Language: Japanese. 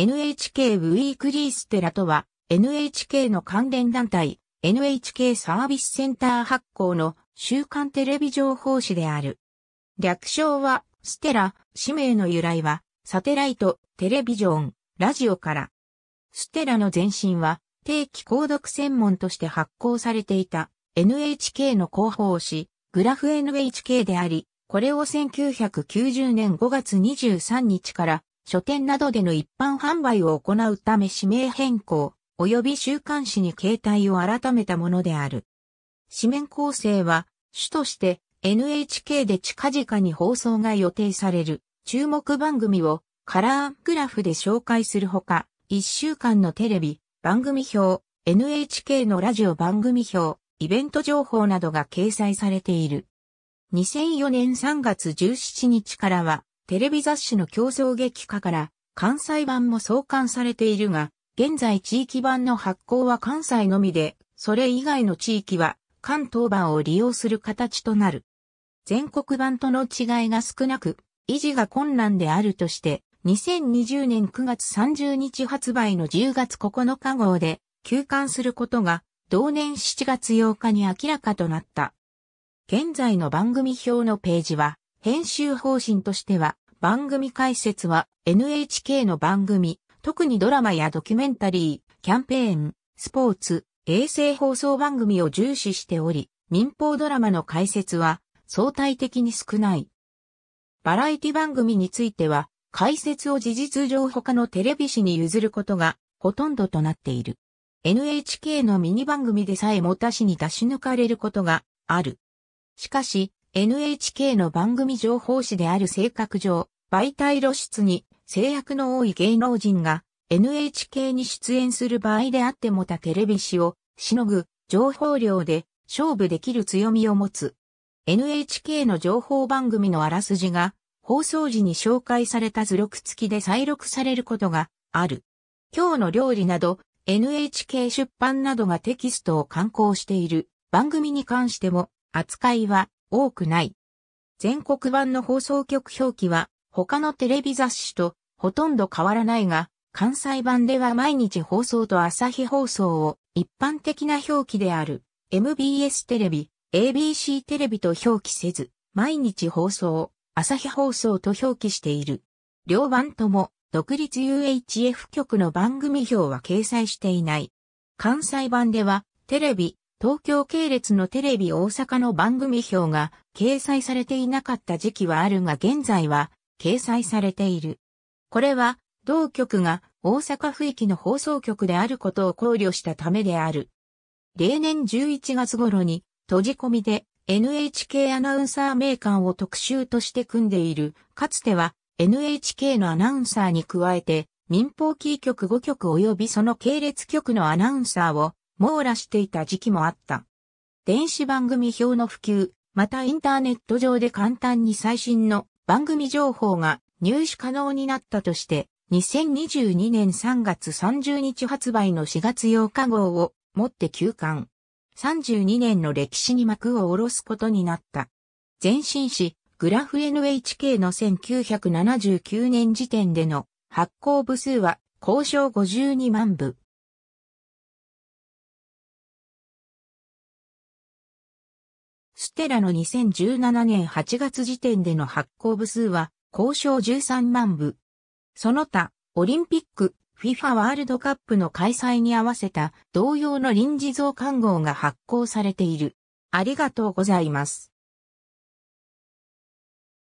NHK ウィークリーステラとは、NHK の関連団体、NHK サービスセンター発行の週刊テレビ情報誌である。略称は、ステラ、氏名の由来は、サテライト、テレビジョン、ラジオから。ステラの前身は、定期購読専門として発行されていた NHK の広報誌、グラフ NHK であり、これを1990年5月23日から書店などでの一般販売を行うため指名変更、及び週刊誌に携帯を改めたものである。紙面構成は、主として NHK で近々に放送が予定される注目番組をカラーグラフで紹介するほか、1週間のテレビ、番組表、NHK のラジオ番組表、イベント情報などが掲載されている。2004年3月17日からは、テレビ雑誌の競争激化から関西版も創刊されているが、現在地域版の発行は関西のみで、それ以外の地域は関東版を利用する形となる。全国版との違いが少なく、維持が困難であるとして、2020年9月30日発売の10月9日号で休刊することが同年7月8日に明らかとなった。現在の番組表のページは編集方針としては、番組解説は NHK の番組、特にドラマやドキュメンタリー、キャンペーン、スポーツ、衛星放送番組を重視しており、民放ドラマの解説は相対的に少ない。バラエティ番組については、解説を事実上他のテレビ誌に譲ることがほとんどとなっている。NHK のミニ番組でさえもたしに出し抜かれることがある。しかし、NHK の番組情報誌である性格上、媒体露出に制約の多い芸能人が NHK に出演する場合であっても他テレビ誌をしのぐ情報量で勝負できる強みを持つ。NHK の情報番組のあらすじが放送時に紹介された図録付きで再録されることがある。今日の料理など NHK 出版などがテキストを刊行している番組に関しても扱いは多くない。全国版の放送局表記は他のテレビ雑誌とほとんど変わらないが、関西版では毎日放送と朝日放送を一般的な表記である MBS テレビ、ABC テレビと表記せず、毎日放送、朝日放送と表記している。両版とも独立 UHF 局の番組表は掲載していない。関西版ではテレビ、東京系列のテレビ大阪の番組表が掲載されていなかった時期はあるが現在は掲載されている。これは同局が大阪府域の放送局であることを考慮したためである。例年11月頃に閉じ込みで NHK アナウンサー名鑑を特集として組んでいる、かつては NHK のアナウンサーに加えて民放キー局5局及びその系列局のアナウンサーを網羅していた時期もあった。電子番組表の普及、またインターネット上で簡単に最新の番組情報が入手可能になったとして、2022年3月30日発売の4月8日号をもって休刊。32年の歴史に幕を下ろすことになった。前進し、グラフ NHK の1979年時点での発行部数は交渉52万部。テラの2017年8月時点での発行部数は、交渉13万部。その他、オリンピック、FIFA ワールドカップの開催に合わせた同様の臨時増刊号が発行されている。ありがとうございます。